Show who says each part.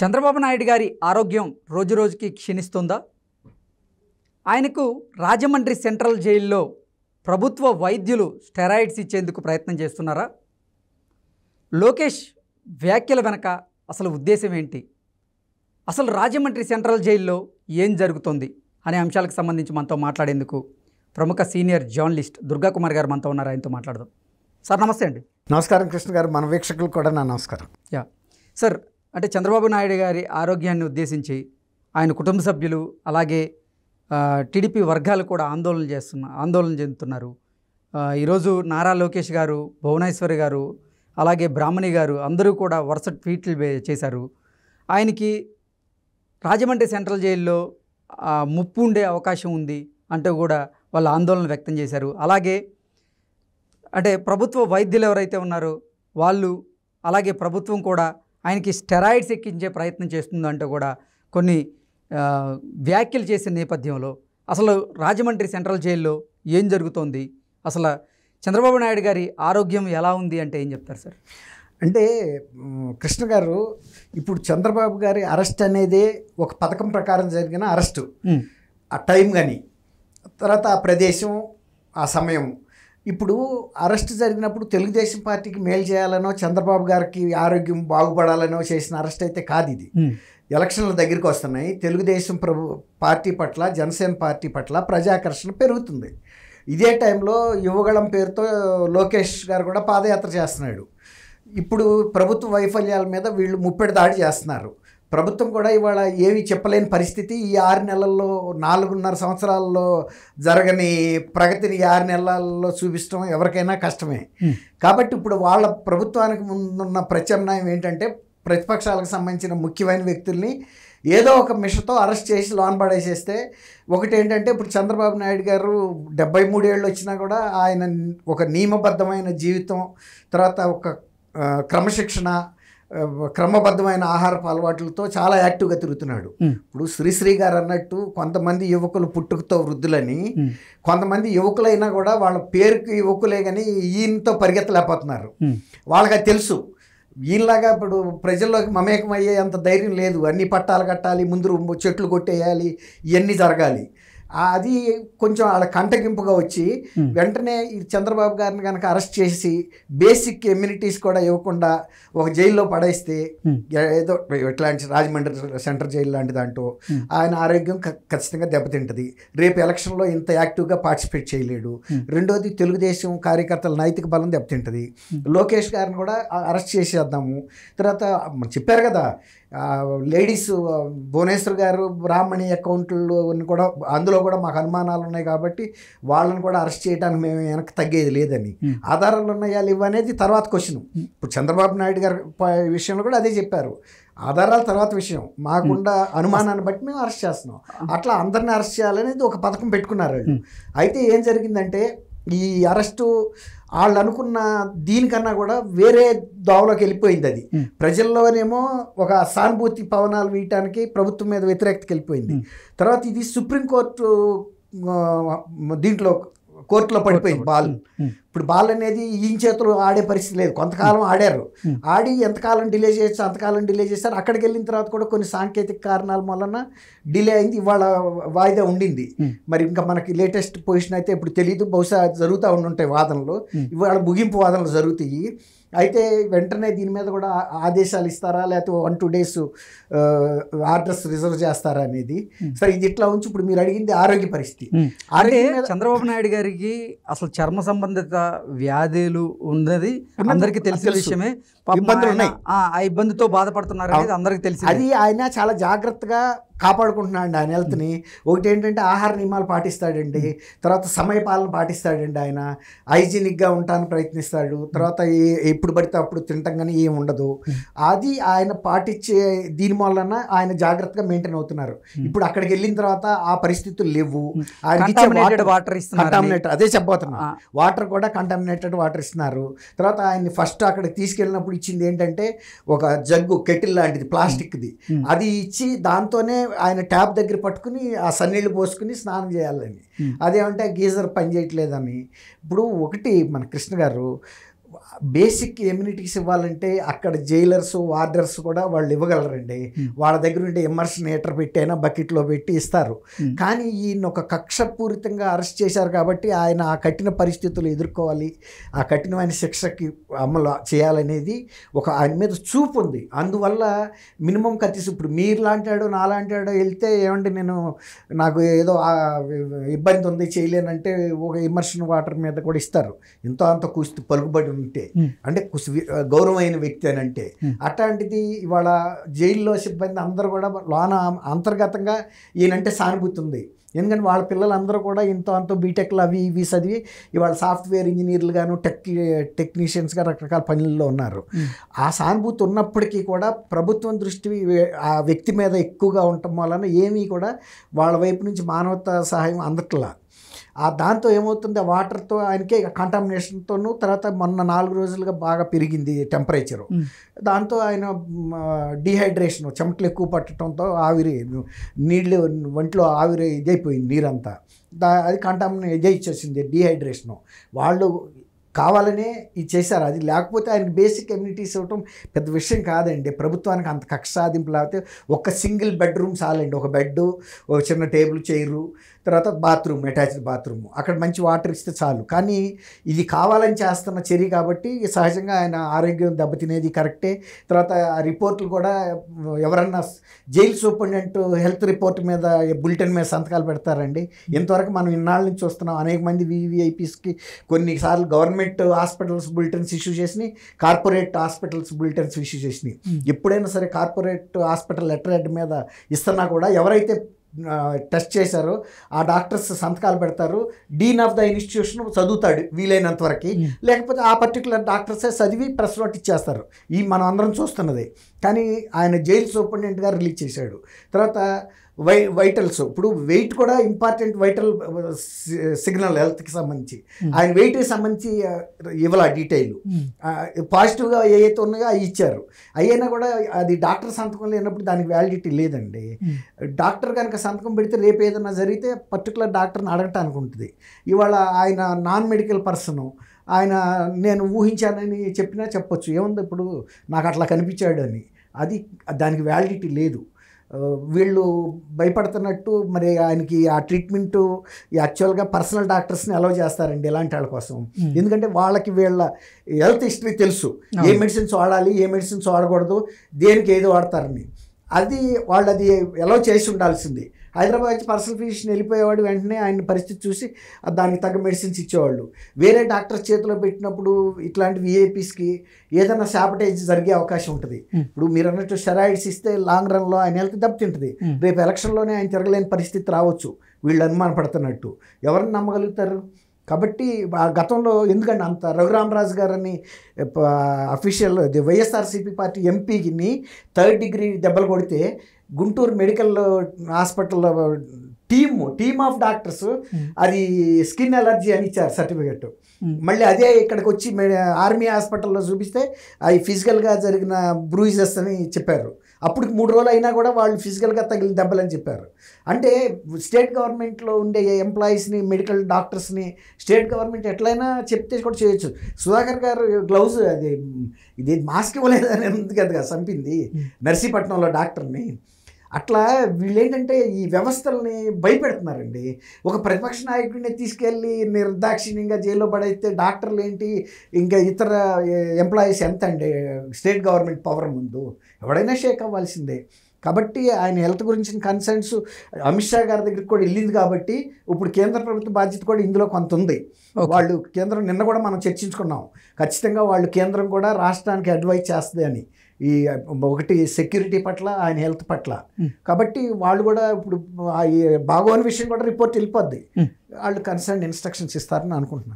Speaker 1: చంద్రబాబు నాయుడు గారి ఆరోగ్యం రోజురోజుకి క్షీణిస్తుందా ఆయనకు రాజమండ్రి సెంట్రల్ జైల్లో ప్రభుత్వ వైద్యులు స్టెరాయిడ్స్ ఇచ్చేందుకు ప్రయత్నం చేస్తున్నారా లోకేష్ వ్యాఖ్యల వెనక అసలు ఉద్దేశం ఏంటి అసలు రాజమండ్రి సెంట్రల్ జైల్లో ఏం జరుగుతుంది అనే అంశాలకు సంబంధించి మనతో మాట్లాడేందుకు ప్రముఖ సీనియర్ జర్నలిస్ట్ దుర్గాకుమార్ గారు మనతో ఉన్నారు ఆయనతో మాట్లాడదాం సార్ నమస్తే అండి
Speaker 2: నమస్కారం కృష్ణ గారు మన వీక్షకులు కూడా నా నమస్కారం
Speaker 1: యా సార్ అంటే చంద్రబాబు నాయుడు గారి ఆరోగ్యాన్ని ఉద్దేశించి ఆయన కుటుంబ సభ్యులు అలాగే టీడీపీ వర్గాలు కూడా ఆందోళన చేస్తున్న ఆందోళన చెందుతున్నారు ఈరోజు నారా లోకేష్ గారు భువనేశ్వరి గారు అలాగే బ్రాహ్మణి గారు అందరూ కూడా వరుస ట్వీట్లు చేశారు ఆయనకి రాజమండ్రి సెంట్రల్ జైల్లో ముప్పు ఉండే అవకాశం ఉంది అంటూ కూడా వాళ్ళు ఆందోళన వ్యక్తం చేశారు అలాగే అంటే ప్రభుత్వ వైద్యులు ఎవరైతే ఉన్నారో వాళ్ళు అలాగే ప్రభుత్వం కూడా ఆయనకి స్టెరాయిడ్స్ ఎక్కించే ప్రయత్నం చేస్తుందంటూ కూడా కొన్ని వ్యాఖ్యలు చేసిన నేపథ్యంలో అసలు రాజమండ్రి సెంట్రల్ జైల్లో ఏం జరుగుతోంది అసలు చంద్రబాబు నాయుడు గారి ఆరోగ్యం ఎలా ఉంది అంటే ఏం చెప్తారు సార్
Speaker 2: అంటే కృష్ణ గారు ఇప్పుడు చంద్రబాబు గారి అరెస్ట్ అనేది ఒక పథకం ప్రకారం జరిగిన అరెస్టు ఆ టైం కానీ తర్వాత ఆ ప్రదేశం ఆ సమయం ఇప్పుడు అరెస్ట్ జరిగినప్పుడు తెలుగుదేశం పార్టీకి మేలు చేయాలనో చంద్రబాబు గారికి ఆరోగ్యం బాగుపడాలనో చేసిన అరెస్ట్ అయితే కాదు ఇది ఎలక్షన్ల దగ్గరికి వస్తున్నాయి తెలుగుదేశం ప్రభు పార్టీ పట్ల జనసేన పార్టీ పట్ల ప్రజాకర్షణ పెరుగుతుంది ఇదే టైంలో యువగళం పేరుతో లోకేష్ గారు కూడా పాదయాత్ర చేస్తున్నాడు ఇప్పుడు ప్రభుత్వ వైఫల్యాల మీద వీళ్ళు ముప్పెడు దాడి చేస్తున్నారు ప్రభుత్వం కూడా ఇవాళ ఏమీ చెప్పలేని పరిస్థితి ఈ ఆరు నెలల్లో నాలుగున్నర సంవత్సరాల్లో జరగని ప్రగతిని ఆరు నెలల్లో చూపించడం ఎవరికైనా కష్టమే కాబట్టి ఇప్పుడు వాళ్ళ ప్రభుత్వానికి ముందున్న ప్రత్యామ్నాయం ఏంటంటే ప్రతిపక్షాలకు సంబంధించిన ముఖ్యమైన వ్యక్తుల్ని ఏదో ఒక మిషన్తో అరెస్ట్ చేసి లోన్ పడేసేస్తే ఒకటి ఏంటంటే ఇప్పుడు చంద్రబాబు నాయుడు గారు డెబ్బై మూడేళ్ళు వచ్చినా కూడా ఆయన ఒక నియమబద్ధమైన జీవితం తర్వాత ఒక క్రమశిక్షణ క్రమబద్ధమైన ఆహారపు అలవాట్లతో చాలా యాక్టివ్గా తిరుగుతున్నాడు ఇప్పుడు శ్రీశ్రీ గారు అన్నట్టు కొంతమంది యువకులు పుట్టుకతో వృద్ధులని కొంతమంది యువకులైనా కూడా వాళ్ళ పేరుకి యువకులే కానీ ఈయనతో పరిగెత్తలేకపోతున్నారు వాళ్ళకి తెలుసు వీళ్ళలాగా ఇప్పుడు ప్రజల్లోకి మమేకమయ్యే అంత ధైర్యం లేదు అన్ని పట్టాలు కట్టాలి ముందు చెట్లు కొట్టేయాలి ఇవన్నీ జరగాలి అది కొంచెం వాళ్ళ కంటగింపుగా వచ్చి వెంటనే ఈ చంద్రబాబు గారిని కనుక అరెస్ట్ చేసి బేసిక్ ఎమ్యూనిటీస్ కూడా ఇవ్వకుండా ఒక జైల్లో పడేస్తే ఏదో ఎట్లాంటి రాజమండ్రి సెంటర్ జైలు లాంటి దాంట్లో ఆయన ఆరోగ్యం ఖచ్చితంగా దెబ్బతింటుంది రేపు ఎలక్షన్లో ఇంత యాక్టివ్గా పార్టిసిపేట్ చేయలేడు రెండోది తెలుగుదేశం కార్యకర్తల నైతిక బలం దెబ్బతింటుంది లోకేష్ గారిని కూడా అరెస్ట్ చేసేద్దాము తర్వాత చెప్పారు కదా లేడీస్ భువనేశ్వర్ గారు బ్రాహ్మణి అకౌంట్లు కూడా అందులో కూడా మాకు అనుమానాలు ఉన్నాయి కాబట్టి వాళ్ళని కూడా అరెస్ట్ చేయడానికి మేము వెనక్కి తగ్గేది లేదని ఆధారాలు ఉన్నాయా అనేది తర్వాత క్వశ్చన్ ఇప్పుడు చంద్రబాబు నాయుడు గారి విషయంలో కూడా అదే చెప్పారు ఆధారాల తర్వాత విషయం మాకుండా అనుమానాన్ని బట్టి మేము అరెస్ట్ చేస్తున్నాం అట్లా అందరిని అరెస్ట్ చేయాలనేది ఒక పథకం పెట్టుకున్నారు వాళ్ళు అయితే ఏం జరిగిందంటే ఈ అరెస్టు వాళ్ళు అనుకున్న దీనికన్నా కూడా వేరే దోవలోకి వెళ్ళిపోయింది అది ప్రజల్లోనేమో ఒక సానుభూతి పవనాలు వేయటానికి ప్రభుత్వం మీద వ్యతిరేకతకి వెళ్ళిపోయింది తర్వాత ఇది సుప్రీంకోర్టు దీంట్లో కోర్టులో పడిపోయింది బాల్ ఇప్పుడు బాల్ అనేది ఈ చేతులు ఆడే పరిస్థితి లేదు కొంతకాలం ఆడారు ఆడి ఎంతకాలం డిలే చేసి అంతకాలం డిలే చేశారు అక్కడికి వెళ్ళిన తర్వాత కూడా కొన్ని సాంకేతిక కారణాల వలన డిలే అయింది ఇవాళ వాయిదా ఉండింది మరి ఇంకా మనకి లేటెస్ట్ పొజిషన్ అయితే ఇప్పుడు తెలియదు బహుశా జరుగుతూ ఉండుంటాయి వాదనలు ఇవాళ ముగింపు వాదనలు జరుగుతాయి అయితే వెంటనే దీని మీద కూడా ఆదేశాలు ఇస్తారా లేకపోతే one two days
Speaker 1: orders reserve చేస్తారా
Speaker 2: అనేది సరే ఇది ఇట్లా
Speaker 1: ఉంచి ఇప్పుడు మీరు అడిగింది ఆరోగ్య పరిస్థితి అంటే చంద్రబాబు నాయుడు గారికి అసలు చర్మ సంబంధిత వ్యాధులు ఉన్నది అందరికి తెలిసిన విషయమే ఇబ్బందులు ఉన్నాయి ఆ ఇబ్బందితో బాధపడుతున్నారు అనేది అందరికి తెలిసి అది
Speaker 2: ఆయన చాలా జాగ్రత్తగా కాపాడుకుంటున్నాడు ఆయన హెల్త్ని ఒకటి ఏంటంటే ఆహార నియమాలు పాటిస్తాడండి తర్వాత సమయపాలన పాటిస్తాడండి ఆయన హైజీనిక్గా ఉంటానికి ప్రయత్నిస్తాడు తర్వాత ఎప్పుడు పడితే అప్పుడు తినటం కానీ ఏం ఉండదు అది ఆయన పాటించే దీని వలన ఆయన జాగ్రత్తగా మెయింటైన్ అవుతున్నారు ఇప్పుడు అక్కడికి వెళ్ళిన తర్వాత ఆ పరిస్థితులు లేవు ఆయన వాటర్ కంటామినేటెడ్ అదే చెప్పబోతున్నా వాటర్ కూడా కంటామినేటెడ్ వాటర్ ఇస్తున్నారు తర్వాత ఆయన్ని ఫస్ట్ అక్కడికి తీసుకెళ్ళినప్పుడు ఇచ్చింది ఏంటంటే ఒక జగ్గు కెటిల్ లాంటిది ప్లాస్టిక్ది అది ఇచ్చి దాంతోనే ఆయన ట్యాప్ దగ్గర పట్టుకుని ఆ సన్నీళ్ళు పోసుకుని స్నానం చేయాలని అదేమంటే గీజర్ పని చేయట్లేదని ఇప్పుడు ఒకటి మన కృష్ణ గారు బేసిక్ ఎమ్యూనిటీస్ ఇవ్వాలంటే అక్కడ జైలర్స్ వార్డర్స్ కూడా వాళ్ళు ఇవ్వగలరండి hmm. వాళ్ళ దగ్గర ఉండే ఎమర్షన్ హీటర్ పెట్టైనా బకెట్లో పెట్టి ఇస్తారు hmm. కానీ ఈయన ఒక కక్షపూరితంగా అరెస్ట్ చేశారు కాబట్టి ఆయన ఆ కఠిన పరిస్థితులు ఎదుర్కోవాలి ఆ కఠినమైన శిక్షకి అమలు చేయాలనేది ఒక ఆయన మీద చూపు ఉంది అందువల్ల మినిమం కత్తిసి ఇప్పుడు మీరు లాంటాడో నా లాంటాడో వెళ్తే ఏమండి నేను నాకు ఏదో ఇబ్బంది ఉంది చేయలేనంటే ఒక ఇమర్షన్ వాటర్ మీద కూడా ఇస్తారు ఎంతో అంత కూస్తు పలుకుబడి ఉంటే అంటే కుసి గౌరవమైన వ్యక్తి అని అంటే అట్లాంటిది ఇవాళ జైల్లో సిబ్బంది అందరూ కూడా లోన అంతర్గతంగా ఈయనంటే సానుభూతి ఉంది ఎందుకంటే వాళ్ళ పిల్లలందరూ కూడా ఇంత అంత బీటెక్లు అవి ఇవి చదివి ఇవాళ సాఫ్ట్వేర్ ఇంజనీర్లు గాను టెక్ టెక్నీషియన్స్గా రకరకాల పనుల్లో ఉన్నారు ఆ సానుభూతి ఉన్నప్పటికీ కూడా ప్రభుత్వం దృష్టి ఆ వ్యక్తి మీద ఎక్కువగా ఉండటం వలన ఏమీ కూడా వాళ్ళ వైపు నుంచి మానవతా సహాయం అందట్లా ఆ దాంతో ఏమవుతుంది వాటర్తో ఆయనకే కంటామినేషన్తోనూ తర్వాత మొన్న నాలుగు రోజులుగా బాగా పెరిగింది టెంపరేచరు దాంతో ఆయన డిహైడ్రేషన్ చెమటలు ఎక్కువ పట్టడంతో ఆవిరి నీళ్ళు ఒంట్లో ఆవిరి ఇదైపోయింది నీరంతా దా అది కంటామినే ఇచ్చేసింది డిహైడ్రేషను వాళ్ళు కావాలనే ఇది చేశారు అది లేకపోతే ఆయనకి బేసిక్ ఎమ్యూనిటీస్ ఇవ్వటం పెద్ద విషయం కాదండి ప్రభుత్వానికి అంత కక్ష సాధింపు లేకపోతే ఒక సింగిల్ బెడ్రూమ్ చాలండి ఒక బెడ్ ఒక చిన్న టేబుల్ చైరు తర్వాత బాత్రూమ్ అటాచ్డ్ బాత్రూమ్ అక్కడ మంచి వాటర్ ఇస్తే చాలు కానీ ఇది కావాలని చేస్తున్న చర్య కాబట్టి సహజంగా ఆయన ఆరోగ్యం దెబ్బతినేది కరెక్టే తర్వాత ఆ రిపోర్ట్లు కూడా ఎవరన్నా జైలు సూపరింటెండెంట్ హెల్త్ రిపోర్ట్ మీద బులెటిన్ మీద సంతకాలు పెడతారండి ఇంతవరకు మనం ఇన్నాళ్ళ నుంచి చూస్తున్నాం అనేక మంది వివిఐపీస్కి కొన్నిసార్లు గవర్నమెంట్ హాస్పిటల్స్ బులెటిన్స్ ఇష్యూ చేసినాయి కార్పొరేట్ హాస్పిటల్స్ బులెటిన్స్ ఇష్యూ చేసినాయి ఎప్పుడైనా సరే కార్పొరేట్ హాస్పిటల్ లెటర్ హెడ్ మీద ఇస్తున్నా కూడా ఎవరైతే టెస్ట్ చేశారు ఆ డాక్టర్స్ సంతకాలు పెడతారు డీన్ ఆఫ్ ద ఇన్స్టిట్యూషన్ చదువుతాడు వీలైనంత వరకు లేకపోతే ఆ పర్టికులర్ డాక్టర్సే చదివి ప్రెస్ నోట్ ఇచ్చేస్తారు ఈ మనం అందరం చూస్తున్నది కానీ ఆయన జైలు సూపరింటెండెంట్ గారు రిలీజ్ చేశాడు తర్వాత వై వైటల్స్ ఇప్పుడు వెయిట్ కూడా ఇంపార్టెంట్ వైటల్ సిగ్నల్ హెల్త్కి సంబంధించి hmm. ఆయన వెయిట్కి సంబంధించి uh, ఇవ్వాల డీటెయిల్ పాజిటివ్గా ఏవైతే ఉన్నాయో అవి ఇచ్చారు అయినా కూడా అది డాక్టర్ సంతకం లేనప్పుడు దానికి వ్యాలిడిటీ లేదండి hmm. డాక్టర్ కనుక సంతకం పెడితే రేపు ఏదైనా జరిగితే పర్టికులర్ డాక్టర్ని అడగటానికి ఉంటుంది ఇవాళ ఆయన నాన్ మెడికల్ పర్సను ఆయన నేను ఊహించానని చెప్పినా చెప్పొచ్చు ఏముంది ఇప్పుడు నాకు అట్లా కనిపించాడు అని అది దానికి వ్యాలిడిటీ లేదు వీళ్ళు భయపడుతున్నట్టు మరి ఆయనకి ఆ ట్రీట్మెంట్ యాక్చువల్గా పర్సనల్ డాక్టర్స్ని అలౌ చేస్తారండి ఇలాంటి వాళ్ళ కోసం ఎందుకంటే వాళ్ళకి వీళ్ళ హెల్త్ హిస్టరీ తెలుసు ఏ మెడిసిన్స్ వాడాలి ఏ మెడిసిన్స్ వాడకూడదు దేనికి ఏది వాడతారని అది వాళ్ళు అది ఎలా చేసి ఉండాల్సింది హైదరాబాద్ వచ్చి పర్సనల్ ఫిజిషియన్ వెళ్ళిపోయేవాడు వెంటనే ఆయన పరిస్థితి చూసి దానికి తగ్గ మెడిసిన్స్ ఇచ్చేవాళ్ళు వేరే డాక్టర్ చేతిలో పెట్టినప్పుడు ఇట్లాంటి విఏపీస్కి ఏదైనా శాపటైజ్ జరిగే అవకాశం ఉంటుంది ఇప్పుడు మీరు అన్నట్టు స్టెరాయిడ్స్ ఇస్తే లాంగ్ రన్లో ఆయన హెల్త్ దెబ్బతింటుంది రేపు ఎలక్షన్లోనే ఆయన తిరగలేని పరిస్థితి రావచ్చు వీళ్ళు అనుమానపడుతున్నట్టు ఎవరిని నమ్మగలుగుతారు కాబట్టి ఆ గతంలో ఎందుకంటే అంత రఘురామరాజు గారని అఫీషియల్ వైఎస్ఆర్సీపీ పార్టీ ఎంపీని థర్డ్ డిగ్రీ దెబ్బలు కొడితే గుంటూరు మెడికల్ హాస్పిటల్లో టీమ్ టీమ్ ఆఫ్ డాక్టర్స్ అది స్కిన్ ఎలర్జీ అని ఇచ్చారు సర్టిఫికెట్ మళ్ళీ అదే ఇక్కడికి వచ్చి ఆర్మీ హాస్పిటల్లో చూపిస్తే అవి ఫిజికల్గా జరిగిన బ్రూయిజెస్ అని చెప్పారు అప్పుడు మూడు రోజులు అయినా కూడా వాళ్ళు ఫిజికల్గా తగిలిన అని చెప్పారు అంటే స్టేట్ గవర్నమెంట్లో ఉండే ఎంప్లాయీస్ని మెడికల్ డాక్టర్స్ని స్టేట్ గవర్నమెంట్ ఎట్లయినా చెప్తే కూడా చేయొచ్చు సుధాకర్ గారు గ్లౌజ్ అది ఇది మాస్క్ ఇవ్వలేదని ఉంది కదా చంపింది నర్సీపట్నంలో డాక్టర్ని అట్లా వీళ్ళేంటంటే ఈ వ్యవస్థల్ని భయపెడుతున్నారండి ఒక ప్రతిపక్ష నాయకుడిని తీసుకెళ్ళి నిర్దాక్షిణ్యంగా జైల్లో పడైతే డాక్టర్లు ఏంటి ఇంకా ఇతర ఎంప్లాయీస్ ఎంత అండి స్టేట్ గవర్నమెంట్ పవర్ ముందు ఎవడైనా షేక్ అవ్వాల్సిందే కాబట్టి ఆయన హెల్త్ గురించిన కన్సర్న్స్ అమిత్ షా గారి దగ్గరికి కూడా వెళ్ళింది కాబట్టి ఇప్పుడు కేంద్ర ప్రభుత్వ బాధ్యత కూడా ఇందులో కొంత ఉంది వాళ్ళు కేంద్రం నిన్న కూడా మనం చర్చించుకున్నాం ఖచ్చితంగా వాళ్ళు కేంద్రం కూడా రాష్ట్రానికి అడ్వైజ్ చేస్తుంది అని ఈ ఒకటి సెక్యూరిటీ పట్ల ఆయన హెల్త్ పట్ల కాబట్టి వాళ్ళు కూడా ఇప్పుడు బాగోని విషయం కూడా రిపోర్ట్ వెళ్ళిపోద్ది వాళ్ళు కన్సర్న్ ఇన్స్ట్రక్షన్స్ ఇస్తారని అనుకుంటున్నాను